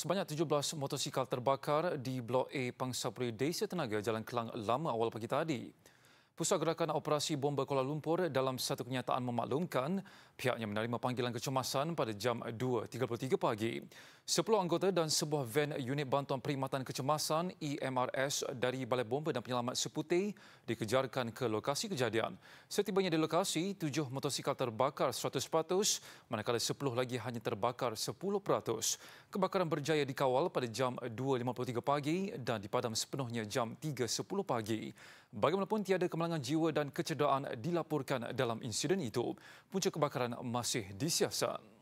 Sebanyak 17 motosikal terbakar di Blok A Pangsapuri Desa Tenaga Jalan Kelang Lama awal pagi tadi. Pusat Gerakan Operasi Bomba Kuala Lumpur dalam satu kenyataan memaklumkan pihaknya menerima panggilan kecemasan pada jam 2.33 pagi. 10 anggota dan sebuah van unit bantuan perkhidmatan kecemasan EMRS dari Balai Bomba dan Penyelamat Seputi dikejarkan ke lokasi kejadian. Setibanya di lokasi, 7 motosikal terbakar 100%, manakala 10 lagi hanya terbakar 10%. Kebakaran berjaya dikawal pada jam 2.53 pagi dan dipadam sepenuhnya jam 3.10 pagi. Bagaimanapun, tiada kemalangan jiwa dan kecederaan dilaporkan dalam insiden itu. Punca kebakaran masih disiasat.